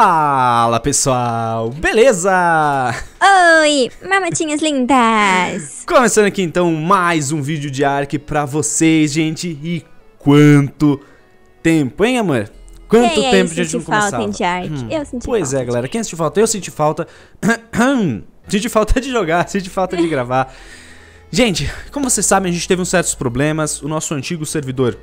Fala pessoal, beleza? Oi, mamatinhas lindas! Começando aqui então mais um vídeo de Ark pra vocês, gente. E quanto tempo, hein amor? Quanto quem tempo a gente não falta, começava? De Ark? Hum. Eu senti pois é, falta. Pois é, galera, quem sentiu falta? Eu senti falta. senti falta de jogar, senti falta de gravar. Gente, como vocês sabem, a gente teve uns certos problemas. O nosso antigo servidor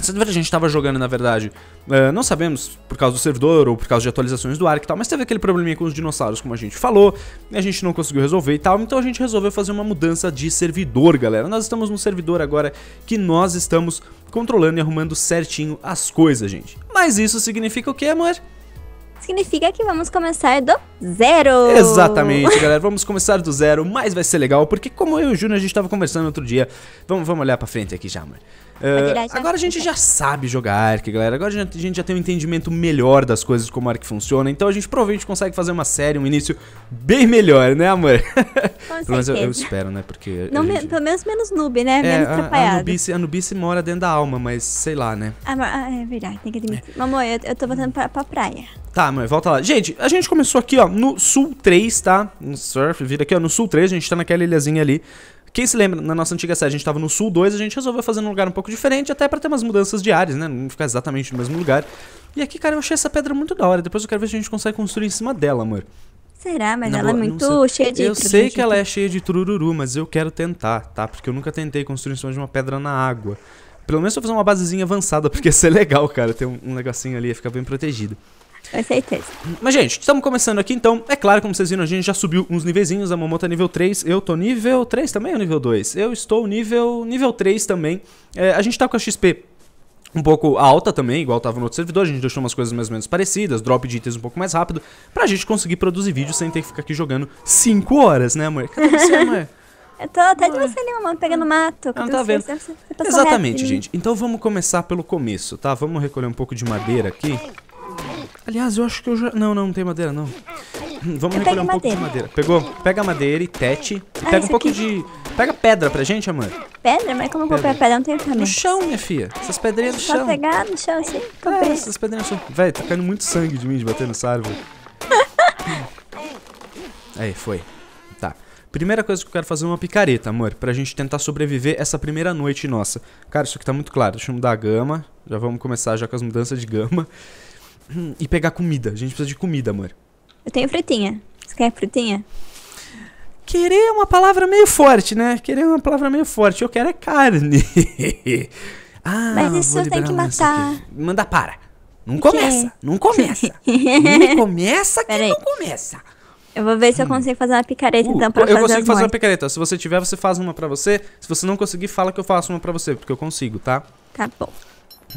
sexta a gente estava jogando, na verdade. Uh, não sabemos por causa do servidor ou por causa de atualizações do arc e tal, mas teve aquele probleminha com os dinossauros, como a gente falou, e a gente não conseguiu resolver e tal, então a gente resolveu fazer uma mudança de servidor, galera. Nós estamos num servidor agora que nós estamos controlando e arrumando certinho as coisas, gente. Mas isso significa o que, amor? significa que vamos começar do zero. Exatamente, galera. Vamos começar do zero, mas vai ser legal, porque como eu e o Júnior a gente estava conversando outro dia, vamos, vamos olhar pra frente aqui já, amor. Uh, agora a gente já sabe jogar ARC, galera. Agora a gente já tem um entendimento melhor das coisas, como ARC funciona. Então a gente provavelmente consegue fazer uma série, um início bem melhor, né, amor? Com certeza. eu, eu, espero, né? Porque. Não, gente... me, pelo menos menos noob, né? É, menos atrapalhado. A, a, Nubice, a Nubice mora dentro da alma, mas sei lá, né? Ah, ah é verdade, tem que é. admitir. É. Mamãe, eu, eu tô voltando pra, pra praia. Tá, mãe, volta lá. Gente, a gente começou aqui, ó, no Sul 3, tá? No Surf, vira aqui, ó, no Sul 3, a gente tá naquela ilhazinha ali. Quem se lembra, na nossa antiga série, a gente estava no Sul 2, a gente resolveu fazer num lugar um pouco diferente, até para ter umas mudanças de áreas, né? Não ficar exatamente no mesmo lugar. E aqui, cara, eu achei essa pedra muito da hora. Depois eu quero ver se a gente consegue construir em cima dela, amor. Será? Mas não, ela é muito cheia de... Eu sei que ela é cheia de turururu, mas eu quero tentar, tá? Porque eu nunca tentei construir em cima de uma pedra na água. Pelo menos eu vou fazer uma basezinha avançada, porque ia ser legal, cara, ter um, um negocinho ali, ia ficar bem protegido. Com certeza. Mas, gente, estamos começando aqui, então, é claro, como vocês viram, a gente já subiu uns nivezinhos, a Momô tá é nível 3, eu tô nível 3 também ou nível 2? Eu estou nível, nível 3 também. É, a gente tá com a XP um pouco alta também, igual tava no outro servidor, a gente deixou umas coisas mais ou menos parecidas, drop de itens um pouco mais rápido, pra gente conseguir produzir vídeo sem ter que ficar aqui jogando 5 horas, né, amor? Cadê você, amor? Eu tô até de você ali, mamãe, pegando mato. Não, ah, tá vendo? Exatamente, gente. Então vamos começar pelo começo, tá? Vamos recolher um pouco de madeira aqui. Aliás, eu acho que eu já... Não, não, não tem madeira, não. Hum, vamos eu recolher um madeira. pouco de madeira. Pegou? Pega a madeira e tete. E ah, pega um pouco aqui. de... Pega pedra pra gente, amor. Pedra? Mas como eu vou pegar pedra? Não tem também. No chão, minha filha. Essas pedrinhas no chão. Só pegar no chão, assim. É, essas pedrinhas no chão. Véi, tá caindo muito sangue de mim de bater nessa árvore. Aí, foi. Tá. Primeira coisa que eu quero fazer é uma picareta, amor. Pra gente tentar sobreviver essa primeira noite nossa. Cara, isso aqui tá muito claro. Deixa eu mudar a gama. Já vamos começar já com as mudanças de gama. e pegar comida. A gente precisa de comida, amor. Eu tenho frutinha. Você quer frutinha? Querer é uma palavra meio forte, né? Querer é uma palavra meio forte. Eu quero é carne. ah, Mas isso eu tenho que matar. Manda para. Não começa. Não começa. não começa que Peraí. não começa. Eu vou ver se eu hum. consigo fazer uma picareta, uh, então, pra eu fazer Eu consigo fazer uma picareta. Se você tiver, você faz uma pra você. Se você não conseguir, fala que eu faço uma pra você, porque eu consigo, tá? Tá bom.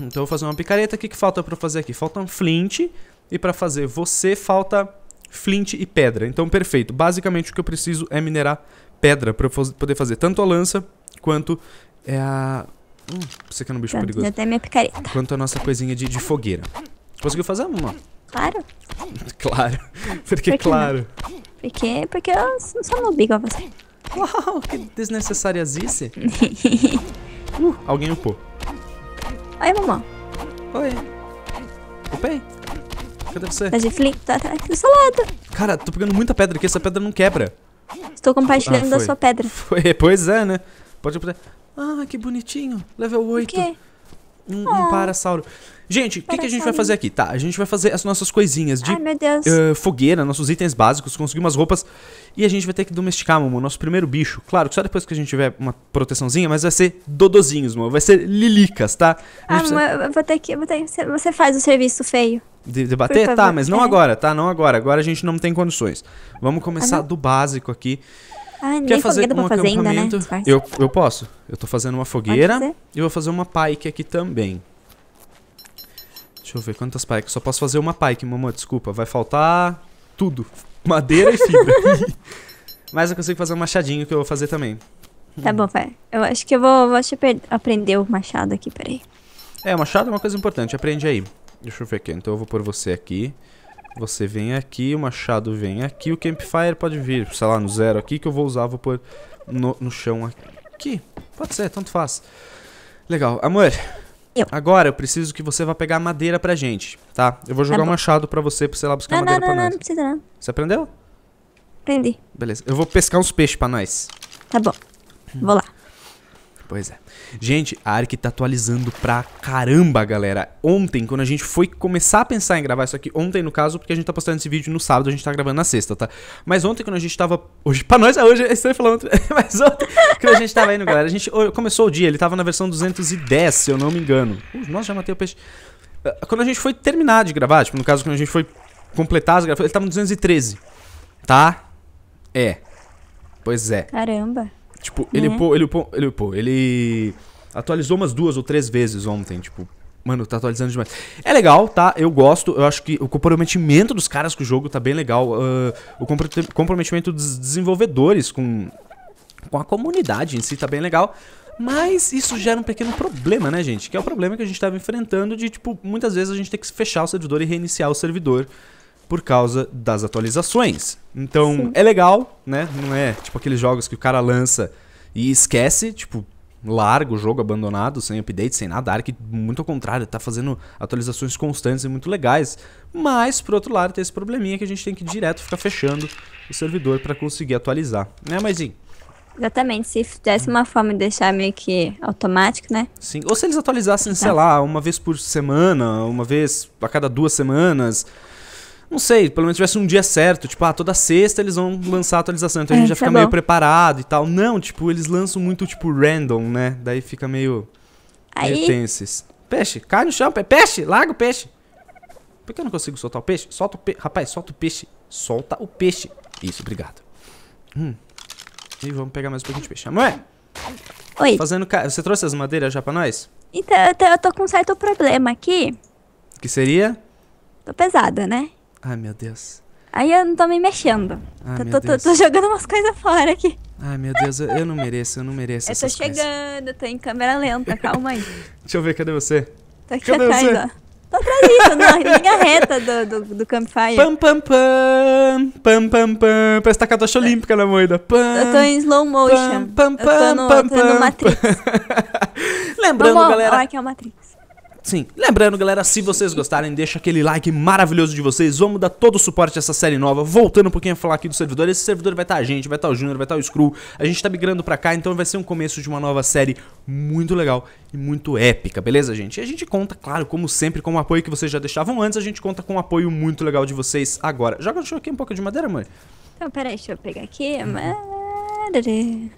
Então eu vou fazer uma picareta. O que, que falta para fazer aqui? Falta um flint. E para fazer você, falta flint e pedra. Então, perfeito. Basicamente, o que eu preciso é minerar pedra para eu poder fazer tanto a lança quanto é a... Hum, você quer é um bicho Pronto, tá, perigoso. até minha picareta. Quanto a nossa coisinha de, de fogueira. Conseguiu fazer, mamãe? Claro. claro. Porque, Por claro. Porque, porque eu sou uma biga você. Uau, que desnecessária zice. uh, alguém upou. Oi, mamãe. Oi. Opa Cadê você? Tá de flip, tá, tá aqui do seu lado. Cara, tô pegando muita pedra aqui, essa pedra não quebra. Estou compartilhando ah, da sua pedra. Foi, pois é, né? Pode... Ah, que bonitinho. Level 8. O quê? Um, ah. um parasauro. Gente, o que, que, a gente vai fazer aqui? Tá, a gente vai fazer as nossas coisinhas de Ai, uh, fogueira, nossos itens básicos, conseguir umas roupas. E a gente vai ter que domesticar, Momo, nosso primeiro bicho. Claro só depois que a gente tiver uma proteçãozinha, mas vai ser dodozinhos, Momo. Vai ser lilicas, tá? Ah, precisa... eu vou ter que. Vou ter, você faz o serviço feio. De, debater? Tá, mas não é. agora, tá? Não agora. Agora a gente não tem condições. Vamos começar ah, do básico aqui. Ah, Quer fazer um né, acampamento? né? eu, eu posso. Eu tô fazendo uma fogueira e vou fazer uma pike aqui também. Deixa eu ver quantas pikes. Só posso fazer uma pike, mamãe. Desculpa, vai faltar tudo. Madeira e fibra. Mas eu consigo fazer um machadinho que eu vou fazer também. Tá bom, pai. Eu acho que eu vou, vou aprender o machado aqui, peraí. É, machado é uma coisa importante. Aprende aí. Deixa eu ver aqui. Então eu vou por você aqui. Você vem aqui, o machado vem aqui, o campfire pode vir, sei lá, no zero aqui que eu vou usar, vou pôr no, no chão aqui. Pode ser, tanto faz. Legal, amor. Eu. Agora eu preciso que você vá pegar madeira pra gente, tá? Eu vou tá jogar tá um machado pra você pra você lá buscar não, madeira não, não, pra não, nós. Não, não precisa não. Você aprendeu? Aprendi. Beleza, eu vou pescar uns peixes pra nós. Tá bom, vou lá. Pois é. Gente, a Ark tá atualizando pra caramba, galera. Ontem, quando a gente foi começar a pensar em gravar isso aqui, ontem no caso, porque a gente tá postando esse vídeo no sábado, a gente tá gravando na sexta, tá? Mas ontem, quando a gente tava. Hoje, pra nós é hoje, é eu estou falando. Mas ontem, quando a gente tava indo, galera, a gente começou o dia, ele tava na versão 210, se eu não me engano. Uh, nossa, já matei o peixe. Ah, quando a gente foi terminar de gravar, tipo, no caso, quando a gente foi completar as gravações, ele tava no 213, tá? É. Pois é. Caramba. Tipo, uhum. ele, pô, ele, pô, ele, pô, ele atualizou umas duas ou três vezes ontem, tipo, Mano, tá atualizando demais. É legal, tá? Eu gosto. Eu acho que o comprometimento dos caras com o jogo tá bem legal. Uh, o comprometimento dos desenvolvedores com, com a comunidade em si tá bem legal. Mas isso gera um pequeno problema, né, gente? Que é o problema que a gente tava enfrentando de, tipo, muitas vezes a gente tem que fechar o servidor e reiniciar o servidor por causa das atualizações. Então, Sim. é legal, né? Não é tipo aqueles jogos que o cara lança e esquece, tipo, largo o jogo abandonado, sem update, sem nada. A Ark, muito ao contrário, tá fazendo atualizações constantes e muito legais. Mas, por outro lado, tem esse probleminha que a gente tem que direto ficar fechando o servidor para conseguir atualizar. Né, mãezinha? Exatamente, se tivesse uma forma de deixar meio que automático, né? Sim, ou se eles atualizassem, sei lá, uma vez por semana, uma vez a cada duas semanas, não sei, pelo menos tivesse um dia certo, tipo, ah, toda sexta eles vão lançar a atualização, então é, a gente já tá fica é meio preparado e tal. Não, tipo, eles lançam muito, tipo, random, né? Daí fica meio. Aí... Peixe, cai no chão, peixe, larga o peixe. Por que eu não consigo soltar o peixe? Solta o peixe. Rapaz, solta o peixe. Solta o peixe. Isso, obrigado. Hum. E vamos pegar mais um pouquinho de peixe. Amor! Oi. Fazendo ca... Você trouxe as madeiras já pra nós? Então, eu tô, eu tô com um certo problema aqui. Que seria? Tô pesada, né? Ai, meu Deus. Aí eu não tô me mexendo. tô, tô, tô, jogando umas coisas fora aqui. Ai, meu Deus, eu, eu não mereço, eu não mereço. eu tô chegando, coisas. tô em câmera lenta, calma aí. Deixa eu ver, cadê você? Tô aqui cadê atrás, você? ó. Tô atrás na linha reta do, do, do campfire. Pam, pam, pam. Pam, pam, pam. Parece tá a caixa olímpica na moeda. Pam, eu tô em slow motion. Pam, pam, pam, eu tô no, pam, tô no Matrix. Lembrando, Vamos, galera. Ó, aqui é o Matrix. Sim. Lembrando, galera, se vocês gostarem, deixa aquele like maravilhoso de vocês. Vamos dar todo o suporte a essa série nova. Voltando um pouquinho a falar aqui do servidor. Esse servidor vai estar tá a gente, vai estar tá o Júnior, vai estar tá o Screw. A gente tá migrando pra cá, então vai ser um começo de uma nova série muito legal e muito épica, beleza, gente? E a gente conta, claro, como sempre, com o apoio que vocês já deixavam antes. A gente conta com um apoio muito legal de vocês agora. Joga, deixa aqui um pouco de madeira, mãe. Então, peraí, deixa eu pegar aqui, uhum. mas...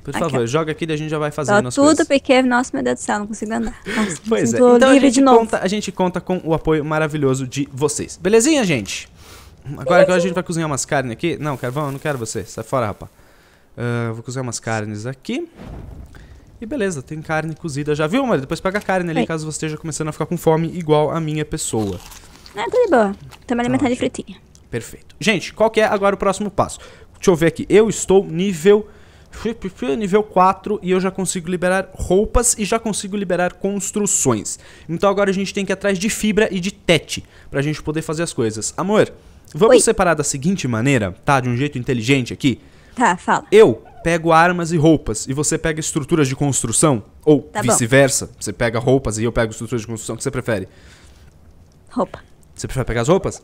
Por favor, joga aqui e a gente já vai fazer. Tá tudo pequeno. É nossa, meu Deus do céu, não consigo andar. Nossa, pois é, então a gente, conta, a gente conta com o apoio maravilhoso de vocês. Belezinha, gente? Agora, agora a gente vai cozinhar umas carnes aqui. Não, carvão, não quero você. Sai fora, rapaz. Uh, vou cozinhar umas carnes aqui. E beleza, tem carne cozida já. Viu, Maria? Depois pega a carne ali, Oi. caso você esteja começando a ficar com fome, igual a minha pessoa. Ah, tá de boa. Também alimentar tá de fritinha. Perfeito. Gente, qual que é agora o próximo passo? Deixa eu ver aqui. Eu estou nível nível 4 e eu já consigo liberar roupas e já consigo liberar construções. Então agora a gente tem que ir atrás de fibra e de tete pra gente poder fazer as coisas. Amor, vamos Oi. separar da seguinte maneira, tá? De um jeito inteligente aqui. Tá, fala. Eu pego armas e roupas e você pega estruturas de construção ou tá vice-versa. Você pega roupas e eu pego estruturas de construção, o que você prefere? Roupa. Você prefere pegar as roupas?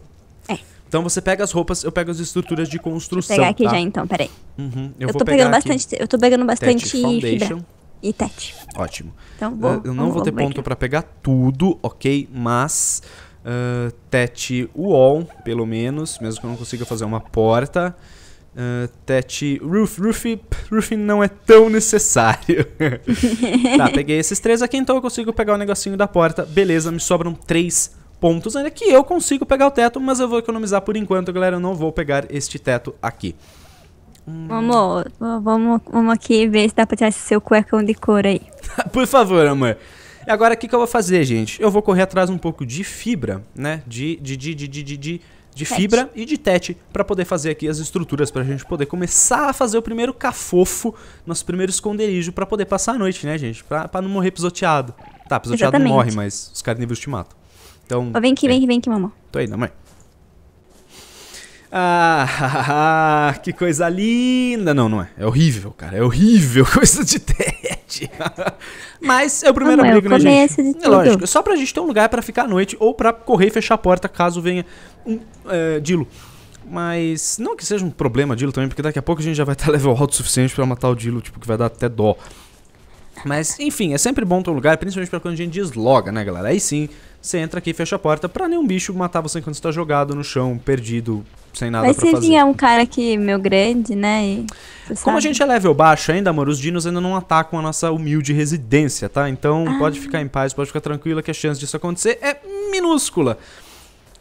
É. Então você pega as roupas, eu pego as estruturas de construção. Vou pegar aqui tá? já então, peraí. Uhum, eu, eu tô pegando bastante, aqui. eu tô pegando bastante Tete, fibra e tete. Ótimo. Então vou, uh, eu não vou, ter ponto para pegar tudo, ok? Mas uh, tete wall, pelo menos, mesmo que eu não consiga fazer uma porta. Uh, tete roof, roof, roofing não é tão necessário. tá, peguei esses três aqui, então eu consigo pegar o negocinho da porta. Beleza, me sobram três pontos ainda que eu consigo pegar o teto, mas eu vou economizar por enquanto, galera. Eu não vou pegar este teto aqui. Hum. Amor, vamos, vamos aqui ver se dá pra tirar esse seu cuecão de cor aí. por favor, amor. E agora o que, que eu vou fazer, gente? Eu vou correr atrás um pouco de fibra, né? De, de, de, de, de, de, de fibra e de tete para poder fazer aqui as estruturas para a gente poder começar a fazer o primeiro cafofo, nosso primeiro esconderijo para poder passar a noite, né, gente? Para não morrer pisoteado. Tá, pisoteado Exatamente. não morre, mas os carnívoros te matam. Então. vem aqui, é. vem aqui, vem aqui, mamãe. Tô indo, mãe. Ah, que coisa linda! Não, não é. É horrível, cara. É horrível. Coisa de TED. Mas é o primeiro amigo é abrigo, né, gente? De é tudo. É lógico. Só pra gente ter um lugar para ficar à noite ou para correr e fechar a porta caso venha um é, Dilo. Mas não que seja um problema Dilo também, porque daqui a pouco a gente já vai estar level alto o suficiente para matar o Dilo, tipo, que vai dar até dó. Mas, enfim, é sempre bom ter um lugar, principalmente pra quando a gente desloga, né, galera? Aí sim, você entra aqui e fecha a porta pra nenhum bicho matar você quando está jogado no chão, perdido, sem nada Mas pra fazer. Mas você tinha um cara aqui meu grande, né? E, Como sabe? a gente é level baixo ainda, amor, os dinos ainda não atacam a nossa humilde residência, tá? Então ah. pode ficar em paz, pode ficar tranquila que a chance disso acontecer é minúscula.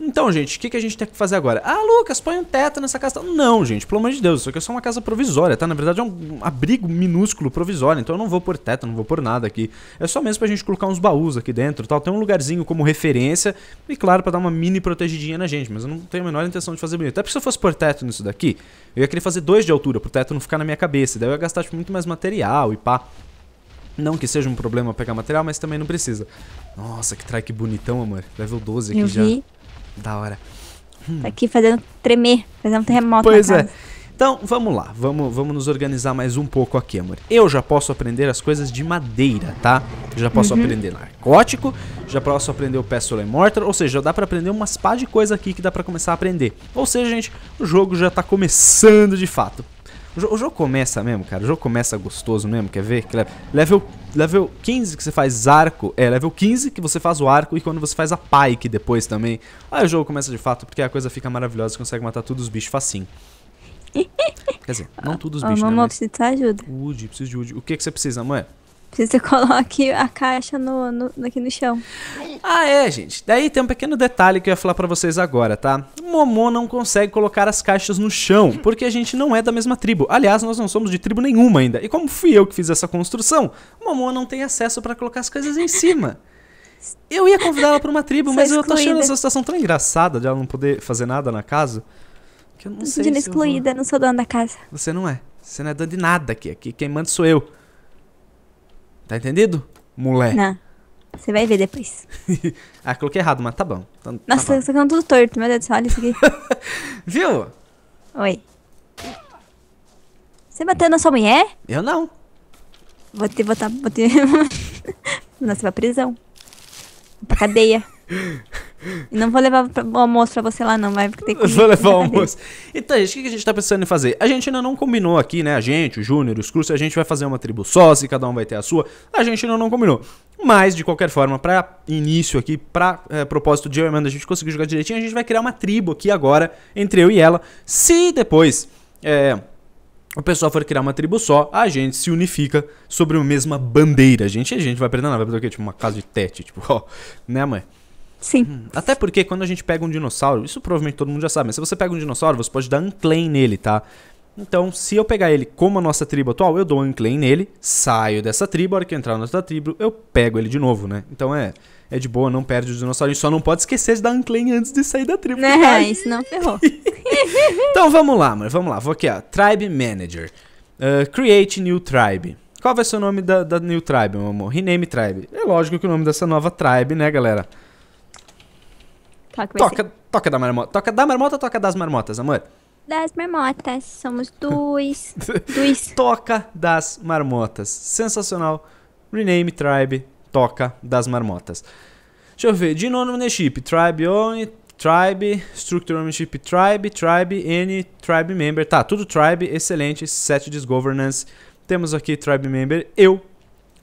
Então, gente, o que, que a gente tem que fazer agora? Ah, Lucas, põe um teto nessa casa. Não, gente, pelo amor de Deus, isso aqui é só uma casa provisória, tá? Na verdade é um abrigo minúsculo provisório, então eu não vou pôr teto, não vou pôr nada aqui. É só mesmo pra gente colocar uns baús aqui dentro tal. Tem um lugarzinho como referência e, claro, pra dar uma mini protegidinha na gente, mas eu não tenho a menor intenção de fazer bonito. Até porque se eu fosse pôr teto nisso daqui, eu ia querer fazer dois de altura pro teto não ficar na minha cabeça, daí eu ia gastar tipo, muito mais material e pá. Não que seja um problema pegar material, mas também não precisa. Nossa, que que bonitão, amor. Level 12 aqui eu já. Vi. Da hora. Hum. Tá aqui fazendo tremer, fazendo um terremoto. Pois é. Casa. Então, vamos lá, vamos, vamos nos organizar mais um pouco aqui, amor. Eu já posso aprender as coisas de madeira, tá? já posso uhum. aprender narcótico, já posso aprender o Pestle Mortar, ou seja, já dá para aprender umas pá de coisa aqui que dá para começar a aprender. Ou seja, gente, o jogo já tá começando de fato. O, jogo começa mesmo, cara. O jogo começa gostoso mesmo, quer ver? Level, level 15 que você faz arco. É, level 15 que você faz o arco e quando você faz a pike depois também. Aí o jogo começa de fato, porque a coisa fica maravilhosa, você consegue matar todos os bichos facinho. Quer dizer, não todos os bichos, né? Mamãe, mas... de ajuda. Woody, preciso de Woody. O que, que você precisa, mãe? Precisa que você coloque a caixa no, no, aqui no chão. Ah, é, gente. Daí tem um pequeno detalhe que eu ia falar para vocês agora, tá? Momô não consegue colocar as caixas no chão, porque a gente não é da mesma tribo. Aliás, nós não somos de tribo nenhuma ainda. E como fui eu que fiz essa construção, Momô não tem acesso para colocar as coisas em cima. Eu ia convidar ela pra uma tribo, Sou mas excluída. eu tô achando essa situação tão engraçada de ela não poder fazer nada na casa. Que eu não sei. Se excluída, eu vou... não sou dona da casa. Você não é. Você não é dona de nada aqui. aqui quem manda sou eu. Tá entendido? Mulé. Não. Você vai ver depois. ah, coloquei errado, mas tá bom. Tá, tá Nossa, tá bom. tudo torto. Meu Deus do céu, olha isso aqui. Viu? Oi. Você bateu na sua mulher? Eu não. Vou te botar. Vou te... Nossa, vai pra prisão. Vou pra cadeia. Não vou levar o almoço pra você lá, não, vai tem que. Vou levar o almoço. Então, gente, o que a gente tá pensando em fazer? A gente ainda não combinou aqui, né? A gente, o Júnior, os Cruz, a gente vai fazer uma tribo só, se cada um vai ter a sua. A gente ainda não combinou. Mas, de qualquer forma, pra início aqui, pra é, propósito de eu e Amanda, a gente conseguir jogar direitinho, a gente vai criar uma tribo aqui agora, entre eu e ela. Se depois. É, o pessoal for criar uma tribo só, a gente se unifica sobre a mesma bandeira. A gente, a gente vai perder nada, vai perder o quê? Tipo, uma casa de tete, tipo, ó, né, mãe? Sim. Uhum. Até porque quando a gente pega um dinossauro, isso provavelmente todo mundo já sabe, mas se você pega um dinossauro, você pode dar um claim nele, tá? Então, se eu pegar ele como a nossa tribo atual, eu dou um claim nele, saio dessa tribo, a hora que eu entrar na outra tribo, eu pego ele de novo, né? Então é, é de boa, não perde o dinossauro. só não pode esquecer de dar unclaim antes de sair da tribo. É, isso não ferrou. então vamos lá, mano, vamos lá. Vou aqui, ó. Tribe Manager. Uh, create new tribe. Qual vai ser o nome da, da new tribe, meu amor? Rename tribe. É lógico que o nome dessa nova tribe, né, galera? Tá, toca, toca da marmota. Toca da marmota ou toca das marmotas, amor? Das marmotas. Somos dois. dois. Toca das marmotas. Sensacional. Rename Tribe. Toca das marmotas. Deixa eu ver. De nono ownership. Tribe only Tribe, Structure Ownership Tribe, Tribe, N, Tribe Member. Tá, tudo Tribe, excelente. Set de Governance. Temos aqui Tribe Member, eu,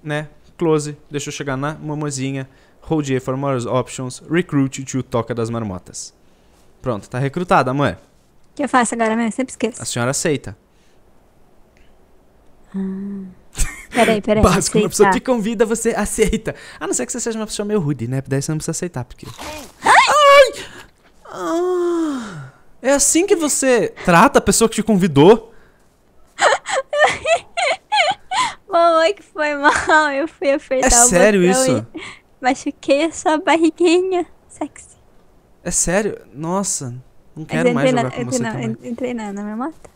né? Close. Deixa eu chegar na mamozinha. Hold A for more options. Recruit to Toca das Marmotas. Pronto, tá recrutada, amor. O que eu faço agora mesmo? Sempre esqueço. A senhora aceita. Ah. Peraí, peraí. Básico, uma pessoa te convida, você aceita. A não ser que você seja uma pessoa meio rude, né? Daí você não precisa aceitar, porque. Ai! Ai! Ah, é assim que você trata a pessoa que te convidou? Mamãe, que foi mal. Eu fui é afeitar é o sério isso? E... Machuquei a sua barriguinha. Sexy. É sério? Nossa. Não quero mais jogar na, com você não, também. Entrei na, na minha moto.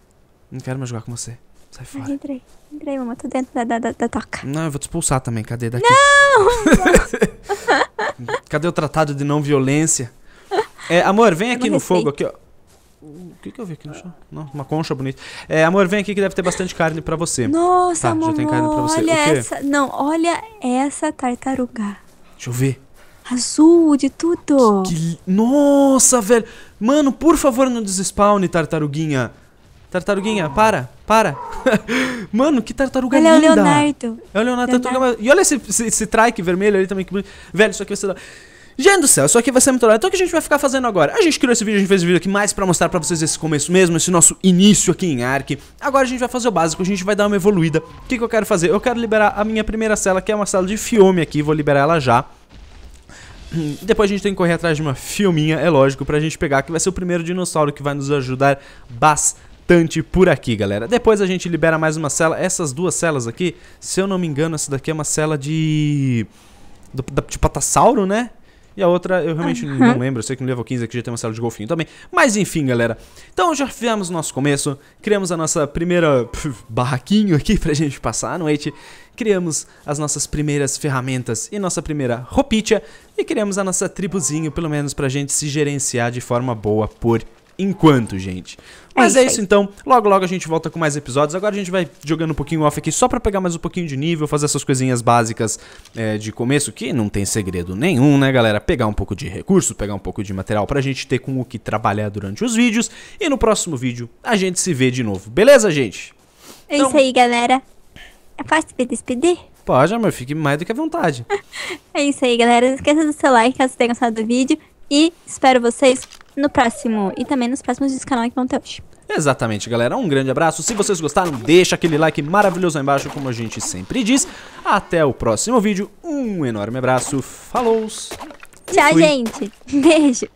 Não quero mais jogar com você. Sai fora. Ai, entrei. Entrei, mamãe. Tô dentro da, da, da, da toca. Não, eu vou te expulsar também. Cadê daqui? Não! Cadê o tratado de não violência? É, amor, vem aqui no fogo. Aqui, ó. O que, que eu vi aqui no chão? Não, uma concha bonita. É, amor, vem aqui que deve ter bastante carne pra você. Nossa, tá, amor, já tem carne pra você. olha essa. Não, olha essa tartaruga. Deixa eu ver. Azul de tudo. Que, que... Nossa, velho. Mano, por favor, não desespawne, tartaruguinha. Tartaruguinha, para, para. Mano, que tartaruga olha linda. Olha o Leonardo. É o Leonardo, Leonardo. E olha esse, esse, esse trike vermelho ali também. Que... Velho, isso aqui vai ser... Gente do céu, eu sou aqui, você é muito legal. Então o que a gente vai ficar fazendo agora? A gente criou esse vídeo, a gente fez esse vídeo aqui mais pra mostrar pra vocês esse começo mesmo, esse nosso início aqui em Ark. Agora a gente vai fazer o básico, a gente vai dar uma evoluída. O que, que eu quero fazer? Eu quero liberar a minha primeira cela, que é uma cela de fiome aqui, vou liberar ela já. Depois a gente tem que correr atrás de uma filminha, é lógico, pra gente pegar, que vai ser o primeiro dinossauro que vai nos ajudar bastante por aqui, galera. Depois a gente libera mais uma cela, essas duas celas aqui, se eu não me engano, essa daqui é uma cela de... Do, da, de patassauro, né? E a outra eu realmente uhum. não lembro. Eu sei que no level 15 aqui já tem uma sala de golfinho também. Mas enfim, galera. Então já fizemos o nosso começo. Criamos a nossa primeira barraquinho aqui pra gente passar a noite. Criamos as nossas primeiras ferramentas e nossa primeira roupinha. E criamos a nossa tribuzinho, pelo menos pra gente se gerenciar de forma boa por enquanto, gente. É Mas é, isso, é isso então. Logo, logo a gente volta com mais episódios. Agora a gente vai jogando um pouquinho off aqui só para pegar mais um pouquinho de nível, fazer essas coisinhas básicas é, de começo, que não tem segredo nenhum, né, galera? Pegar um pouco de recurso, pegar um pouco de material pra gente ter com o que trabalhar durante os vídeos. E no próximo vídeo a gente se vê de novo. Beleza, gente? É então... isso aí, galera. Eu posso me despedir? Pode, amor. Fique mais do que à vontade. é isso aí, galera. Não esqueça do seu like caso tenha gostado do vídeo. E espero vocês no próximo e também nos próximos vídeos do canal que vão ter hoje. Exatamente, galera. Um grande abraço. Se vocês gostaram, deixa aquele like maravilhoso aí embaixo, como a gente sempre diz. Até o próximo vídeo. Um enorme abraço. Falou! Tchau, gente. Beijo.